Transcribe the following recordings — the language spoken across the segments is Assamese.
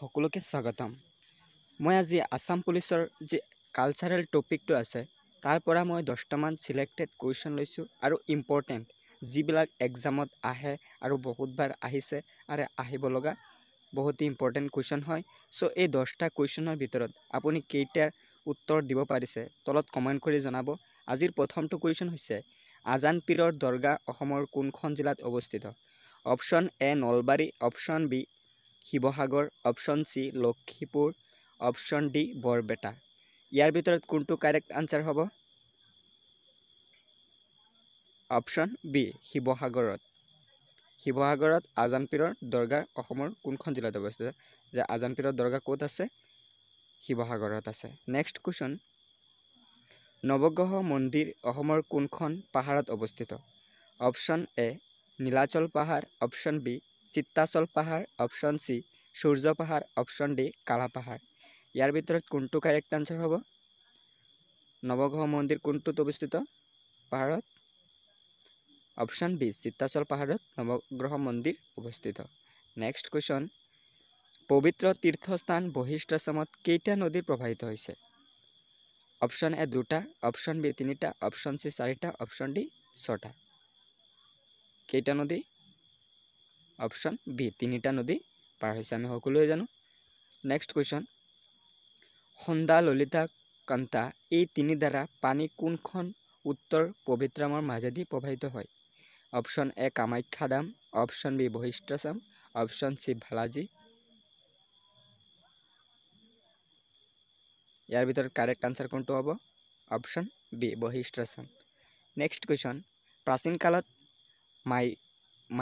সকলোকে স্বাগতম মই আজি আসাম পুলিচৰ যি কালচাৰেল টপিকটো আছে তাৰ পৰা মই দহটামান ছিলেক্টেড কুৱেশ্যন লৈছোঁ আৰু ইম্পৰ্টেণ্ট যিবিলাক এক্সামত আহে আৰু বহুতবাৰ আহিছে আৰু আহিব লগা বহুতেই ইম্পৰ্টেণ্ট কুৱেশ্যন হয় চ' এই দহটা কুৱেশ্যনৰ ভিতৰত আপুনি কেইটাৰ উত্তৰ দিব পাৰিছে তলত কমেণ্ট কৰি জনাব আজিৰ প্ৰথমটো কুৱেশ্যন হৈছে আজান পীৰৰ দৰগাহ অসমৰ কোনখন জিলাত অৱস্থিত option A Nalbari option B Sivasagar option C Lakhipur option D Barpeta ইয়াৰ ভিতৰত কোনটো কাৰেক্ট আনচাৰ হ'ব অপশ্যন বি শিৱসাগৰত শিৱসাগৰত আজানপীৰৰ দৰগা অসমৰ কোনখন জিলাত অৱস্থিত যে আজানপীৰৰ দৰগা ক'ত আছে শিৱসাগৰত আছে নেক্সট কুৱেশ্যন নৱগ্ৰহ মন্দিৰ অসমৰ কোনখন পাহাৰত অৱস্থিত অপশ্যন এ নীলাচল পাহাৰ অপশ্যন বি চিত্তাচল পাহাৰ অপশ্যন চি সূর্য পাহাড় অপশন ডি কালা পাহাড় ইয়ার ভিতর কোনটু কারেক্ট আনসার হব নবগ্রহ মন্দির কোনটুত অবস্থিত পাহাড়ত অপশন বি সীতাচল পাহাড়ত নবগ্রহ মন্দির অবস্থিত নেক্সট কুয়েশন পবিত্র তীর্থস্থান বহিষ্ট্রাসমত কেটা নদীর প্রবাহিত হয়েছে অপশন এ দুটা অপশন বি তিনটা অপশন সি চারিটা অপশন ডি ছটা কেটা নদী অপশন বি তিনটা নদী পাৰ হৈছে আমি সকলোৱে জানো নেক্সট কুৱেশ্যন সন্ধা ললিতা কান্তা এই তিনি দ্বাৰা পানী কোনখন উত্তৰ পবিত্ৰামৰ মাজেদি প্ৰবাহিত হয় option A Kamakhya Dham option B Vashisthashram option C Balaji ইয়াৰ ভিতৰত কাৰেক্ট আনচাৰ কোনটো হ'ব option B Vashisthashram next question প্ৰাচীন কালত মাই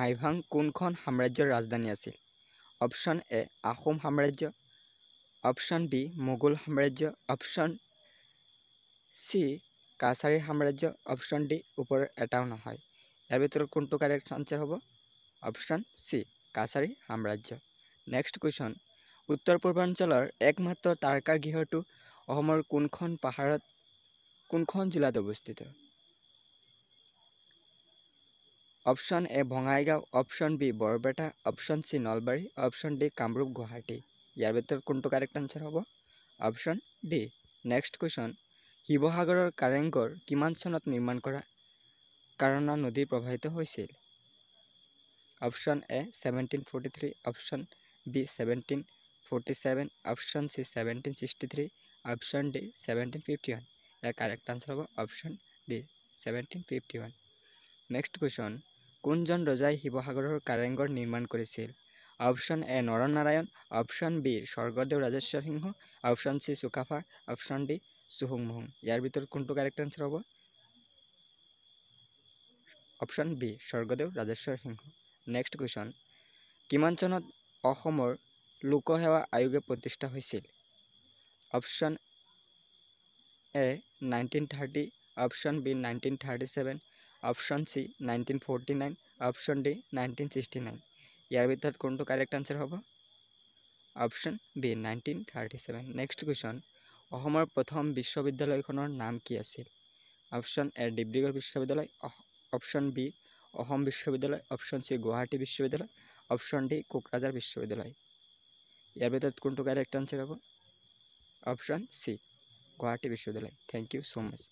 মাইভাং কোনখন সাম্ৰাজ্যৰ ৰাজধানী আছিল অপশ্যন এ আহোম সাম্ৰাজ্য অপশ্যন বি মোগল সাম্ৰাজ্য অপশ্যন চি কাছাৰী সাম্ৰাজ্য অপশ্যন ডি ওপৰত এটাও নহয় ইয়াৰ ভিতৰত কোনটো কাৰেক্ট আনচাৰ হ'ব অপশ্যন চি কাছাৰী সাম্ৰাজ্য নেক্সট কুৱেশ্যন উত্তৰ পূৰ্বাঞ্চলৰ একমাত্ৰ তাৰকা গৃহটো অসমৰ কোনখন পাহাৰত কোনখন জিলাত অৱস্থিত option A Bongaigaon option B Barpeta option C Nalbari option D Kamrup Guwahati ইয়াৰ ভিতৰত কোনটো কাৰেক্ট আনচাৰ হ'ব অপশ্যন ডি নেক্সট কুৱেশ্যন শিৱসাগৰৰ কাৰেংঘৰ কিমান চনত নিৰ্মাণ কৰা কাৰণা নদী প্ৰবাহিত হৈছিল option A seventeen forty three option B seventeen forty seven option C seventeen sixty three option D seventeen fifty one ইয়াৰ কাৰেক্ট আনচাৰ হ'ব option D seventeen fifty one next question কোনজন ৰজাই শিৱসাগৰৰ কাৰেংঘৰ নিৰ্মাণ কৰিছিল option A Naranarayan option B Swargadeo Rajeswar Singha option C Sukaphaa option D চুহুংমুহুং ইয়াৰ ভিতৰত কোনটো কাৰেক্ট এনচাৰ হ'ব option B Swargadeo Rajeswar Singha next question কিমান চনত অসমৰ লোকসেৱা আয়োগে প্ৰতিষ্ঠা হৈছিল option A nineteen thirty option B nineteen thirty seven option C nineteen forty nine option D nineteen sixty nine ইয়াৰ ভিতৰত কোনটো কাৰেক্ট আনসার হ'ব option B nineteen thirty seven next question অসমৰ প্ৰথম বিশ্ববিদ্যালয়খনৰ নাম কি আছিল অপশ্যন এ ডিব্ৰুগড় বিশ্ববিদ্যালয় অপশ্যন বি অসম বিশ্ববিদ্যালয় অপশ্যন চি গুৱাহাটী বিশ্ববিদ্যালয় অপশ্যন ডি কোকৰাঝাৰ বিশ্ববিদ্যালয় ইয়াৰ ভিতৰত কোনটো কাৰেক্ট আনচাৰ হ'ব অপশ্যন চি গুৱাহাটী বিশ্ববিদ্যালয় থেংক ইউ ছ' মাছ